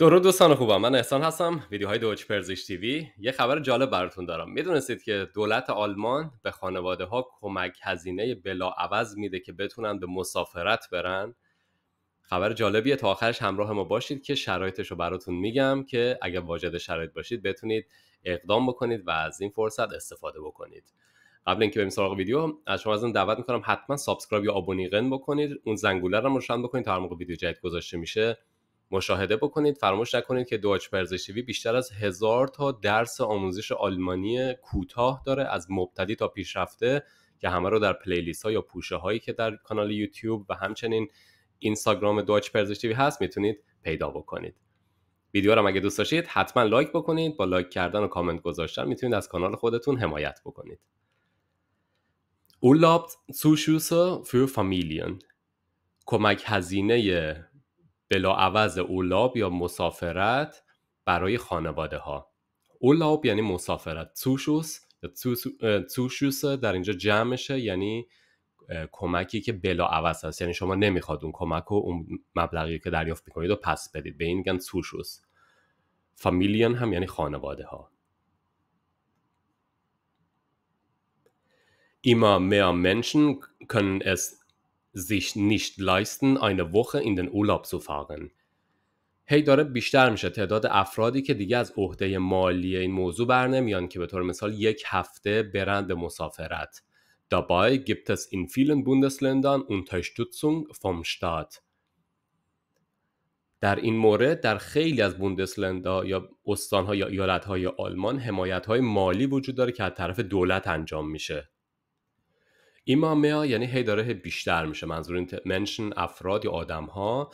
درود دوستان خوبم من احسان هستم ویدیوهای دوچ پرزیش تیوی یه خبر جالب براتون دارم میدونستید که دولت آلمان به خانواده ها کمک هزینه بلا عوض میده که بتونن به مسافرت برن خبر جالبیه تا آخرش همراه ما باشید که شرایطش رو براتون میگم که اگر واجد شرایط باشید بتونید اقدام بکنید و از این فرصت استفاده بکنید قبل اینکه بریم سراغ ویدیو از شما اون دعوت میکنم حتما سابسکرایب یا آبونیقن بکنید اون زنگوله رو روشن بکنید تا هر موقع ویدیو جدید گذاشته میشه مشاهده بکنید فراموش نکنید که دوچ پرزشیوی بیشتر از هزار تا درس آموزش آلمانی کوتاه داره از مبتدی تا پیشرفته که همه رو در پلیلیست ها یا پوشه هایی که در کانال یوتیوب و همچنین اینستاگرام دوچ پرزشیوی هست میتونید پیدا بکنید ویدیو رو اگه دوست داشتید حتما لایک بکنید با لایک کردن و کامنت گذاشتن میتونید از کانال خودتون حمایت بکنید Urlaubszuschüsse für Familien کمک هزینه بلاعوض اولاب یا مسافرت برای خانواده ها اولاب یعنی مسافرت یا توشوس در اینجا جمعشه یعنی کمکی که عوض هست یعنی شما نمیخواد اون کمک و اون مبلغی که دریافت میکنید و پس بدید به این میگن توشوس فامیلیان هم یعنی خانواده ها ایما میا منشن sich nicht leisten, eine Woche in den urlaub zu fahren. هی داره بیشتر میشه تعداد افرادی که دیگه از عهده مالی این موضوع بر نمیان که به طور مثال یک هفته برند مسافرت. Dabei gibt es in vielen Bundesländern Unterstützung vom Staat. در این مورد در خیلی از بوندسلندا یا استانها یا ایالتهای آلمان حمایتهای مالی وجود داره که از طرف دولت انجام میشه. ایما میا یعنی هی داره بیشتر میشه منظور این منشن افراد یا آدم ها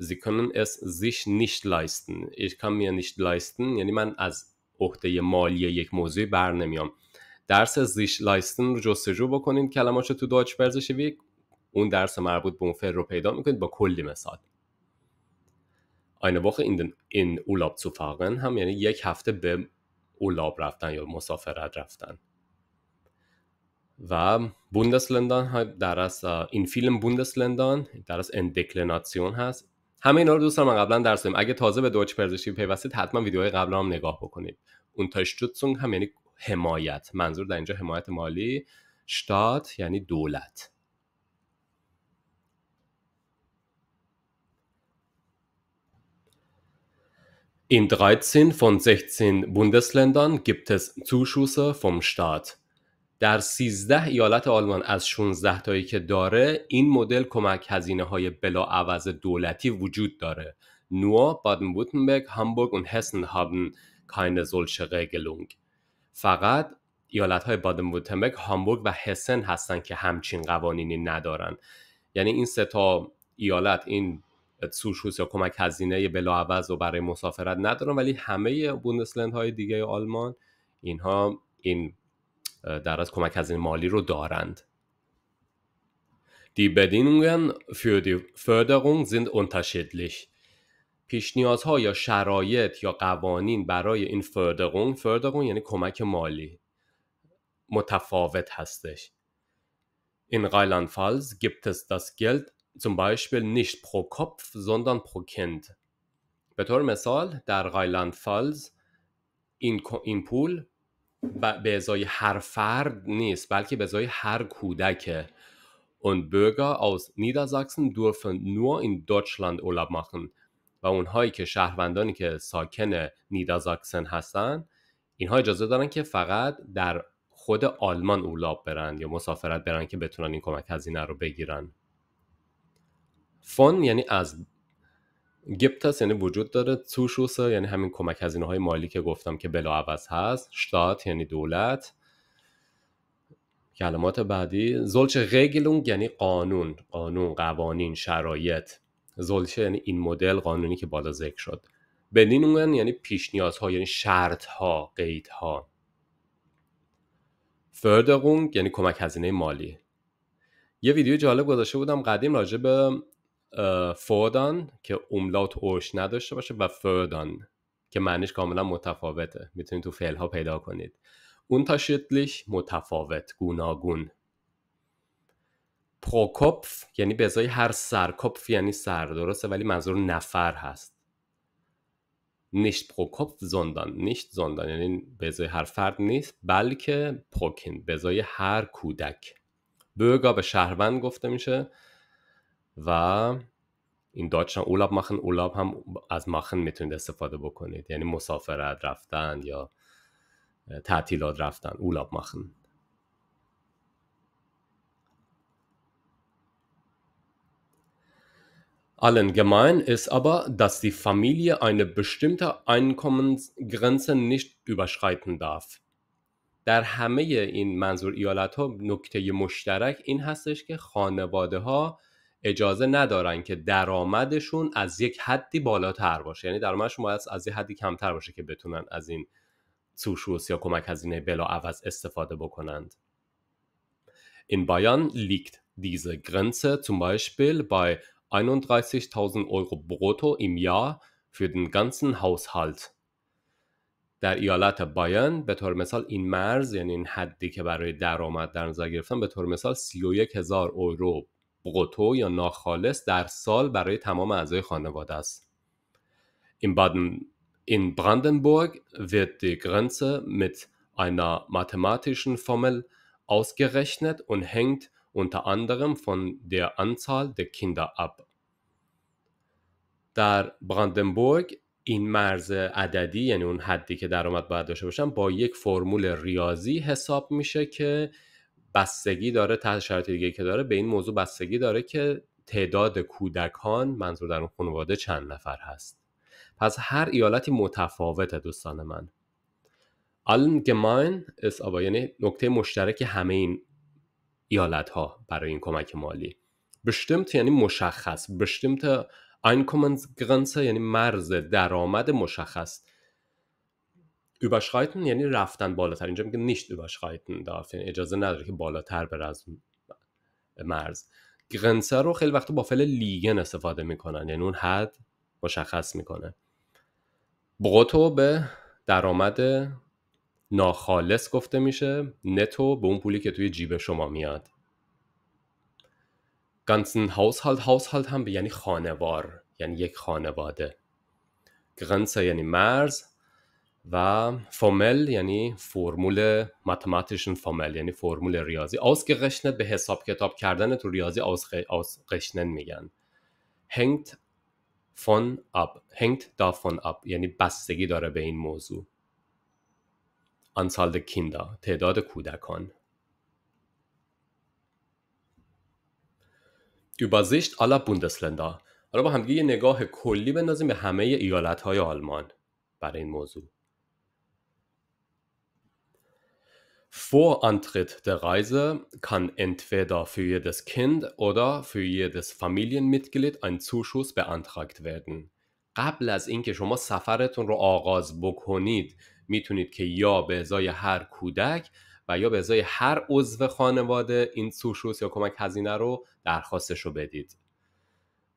زیکنن اس زیش نیشت nicht leisten کم لایستن یعنی من از عهده مالی یک موضوع بر نمیام درس زیش لایستن رو جستجو بکنین کلماتش تو داچ برزشوی اون درس مربوط به اون فر رو پیدا میکنید با کلی مثال این وقت این این اولاب هم یعنی یک هفته به اولاب رفتن یا مسافرت رفتن و بوندسلندان در از این فیلم بوندسلندان در از اندکلناسیون هست همه اینا رو دوستان من قبلا درس اگه تازه به دوچ پرزشی پیوستید حتما ویدیوهای قبلا هم نگاه بکنید اون تاشتوتسونگ هم یعنی حمایت منظور در اینجا حمایت مالی شتات یعنی دولت In 13 eh von 16 Bundesländern gibt es Zuschüsse vom Staat. در 13 ایالت آلمان از 16 تایی که داره این مدل کمک هزینه های بلاعوض دولتی وجود داره نوا بادن ووتنبرگ هامبورگ و هسن haben کاین solche Regelung فقط ایالت های بادن ووتنبرگ هامبورگ و هسن هستن که همچین قوانینی ندارن یعنی این سه تا ایالت این سوشوس یا کمک هزینه بلاعوض رو برای مسافرت ندارن ولی همه بوندسلند های دیگه آلمان اینها این در از کمک هزینه مالی رو دارند. Die Bedingungen für die Förderung sind unterschiedlich. پیش نیازها یا شرایط یا قوانین برای این فردرون فردرون یعنی کمک مالی متفاوت هستش این rheinland فالز gibt es das Geld zum Beispiel nicht pro Kopf sondern pro Kind به طور مثال در رایلند فالز این, این پول به ازای هر فرد نیست بلکه به ازای هر کودک. اون بورگر از Niedersachsen dürfen nur in Deutschland اولاب machen و اونهایی که شهروندانی که ساکن نیدازاکسن هستن اینها اجازه دارن که فقط در خود آلمان اولاب برن یا مسافرت برن که بتونن این کمک هزینه رو بگیرن فون یعنی از gibt یعنی وجود داره زوشوسه یعنی همین کمک هزینه های مالی که گفتم که عوض هست شتات یعنی دولت کلمات بعدی زلچه رگلون یعنی قانون قانون قوانین شرایط زلچه یعنی این مدل قانونی که بالا ذکر شد بدینون یعنی پیش ها یعنی شرط ها قید ها فردقون یعنی کمک هزینه مالی یه ویدیو جالب گذاشته بودم قدیم راجع فوردان که املات اوش نداشته باشه و فردان که معنیش کاملا متفاوته میتونید تو ها پیدا کنید اون تاشیدلیش متفاوت گوناگون پروکپف یعنی به ازای هر سرکپف یعنی سر درسته ولی منظور نفر هست نیشت پروکپف زندان نیشت زندان یعنی به هر فرد نیست بلکه پروکین به ازای هر کودک بگا به شهروند گفته میشه war in Deutschland اولاب machen اولاب هم از ماخن میتونید استفاده بکنید یعنی مسافرت رفتن یا تعطیلات رفتن اولاب ماخن Allen gemein ist aber, dass die Familie eine bestimmte Einkommensgrenze nicht überschreiten darf. در همه این منظور ایالت ها نکته مشترک این هستش که خانواده ها اجازه ندارن که درآمدشون از یک حدی بالاتر باشه یعنی درآمدشون باید از یک حدی کمتر باشه که بتونن از این سوشوس یا کمک هزینه بلاعوض استفاده بکنند این بایان liegt diese Grenze zum Beispiel bei 31.000 Euro brutto im Jahr für den ganzen Haushalt. در ایالت بایان به طور مثال این مرز یعنی این حدی که برای درآمد در نظر گرفتن به طور مثال 31.000 هزار قطو یا ناخالص در سال برای تمام اعضای خانواده است. In, Baden, in Brandenburg wird die Grenze mit einer mathematischen Formel ausgerechnet und hängt unter anderem von der Anzahl der Kinder ab. در براندنبورگ این مرز عددی یعنی اون حدی که درآمد باید داشته باشن با یک فرمول ریاضی حساب میشه که بستگی داره تحت شرایط دیگه که داره به این موضوع بستگی داره که تعداد کودکان منظور در اون خانواده چند نفر هست پس هر ایالتی متفاوته دوستان من allgemein ist aber یعنی نکته مشترک همه این ایالت ها برای این کمک مالی بشتمت یعنی مشخص بشتمت Einkommensgrenze یعنی مرز درآمد مشخص überschreiten یعنی رفتن بالاتر اینجا میگه نیشت überschreiten darf یعنی اجازه نداره که بالاتر بره از مرز گرنسه رو خیلی وقت با فعل لیگن استفاده میکنن یعنی اون حد مشخص میکنه بروتو به درآمد ناخالص گفته میشه نتو به اون پولی که توی جیب شما میاد ganzen Haushalt Haushalt هم به یعنی خانوار یعنی یک خانواده Grenze یعنی مرز و فرمل یعنی فرمول ماتماتیشن فرمل یعنی فرمول ریاضی قشنه به حساب کتاب کردن تو ریاضی قشنن میگن فون اب هنگت دا فون اب یعنی بستگی داره به این موضوع انسال کیندا تعداد کودکان Übersicht آلا بوندسلندا. حالا با همدیگه یه نگاه کلی بندازیم به همه ایالت های آلمان برای این موضوع Vor Antritt der Reise kann entweder für jedes Kind oder für jedes Familienmitglied ein Zuschuss beantragt werden. قبل از اینکه شما سفرتون رو آغاز بکنید میتونید که یا به ازای هر کودک و یا به ازای هر عضو خانواده این سوشوس یا کمک هزینه رو درخواستش رو بدید.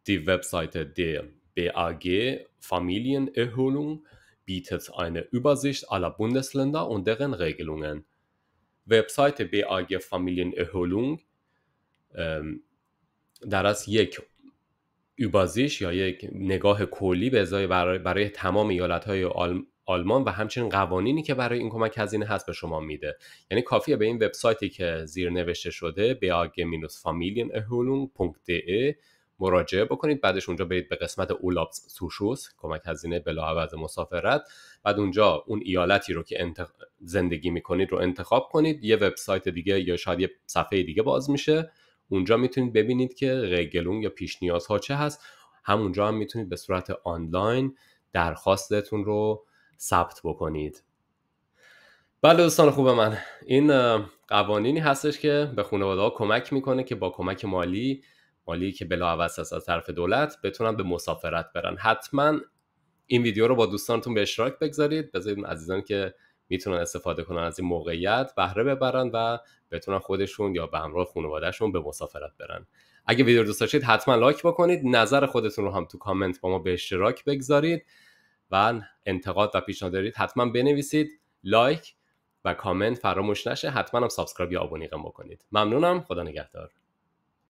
Die Webseite der BAG Familienerholung bietet eine Übersicht aller Bundesländer und deren Regelungen. وبسایت بی آگه فامیلین اهولونگ در از یک اوبازیش یا یک نگاه کلی به ازای برای, برای تمام ایالت های آلمان و همچنین قوانینی که برای این کمک هزینه هست به شما میده یعنی کافیه به این وبسایتی که زیر نوشته شده آگه-فامیلین familienerholungde مراجعه بکنید بعدش اونجا برید به قسمت اولابس سوشوس کمک هزینه بلاعوض مسافرت بعد اونجا اون ایالتی رو که انتخ... زندگی میکنید رو انتخاب کنید یه وبسایت دیگه یا شاید یه صفحه دیگه باز میشه اونجا میتونید ببینید که رگلون یا پیش ها چه هست همونجا هم میتونید به صورت آنلاین درخواستتون رو ثبت بکنید بله دوستان خوب من این قوانینی هستش که به خانواده ها کمک میکنه که با کمک مالی مالی که بلاعوض است از طرف دولت بتونن به مسافرت برن حتما این ویدیو رو با دوستانتون به اشتراک بگذارید بذارید عزیزان که میتونن استفاده کنن از این موقعیت بهره ببرن و بتونن خودشون یا به همراه خانوادهشون به مسافرت برن اگه ویدیو رو دوست داشتید حتما لایک بکنید نظر خودتون رو هم تو کامنت با ما به اشتراک بگذارید و انتقاد و پیشنهاد دارید حتما بنویسید لایک و کامنت فراموش نشه حتما هم سابسکرایب یا آبونیقم بکنید ممنونم خدا نگهدار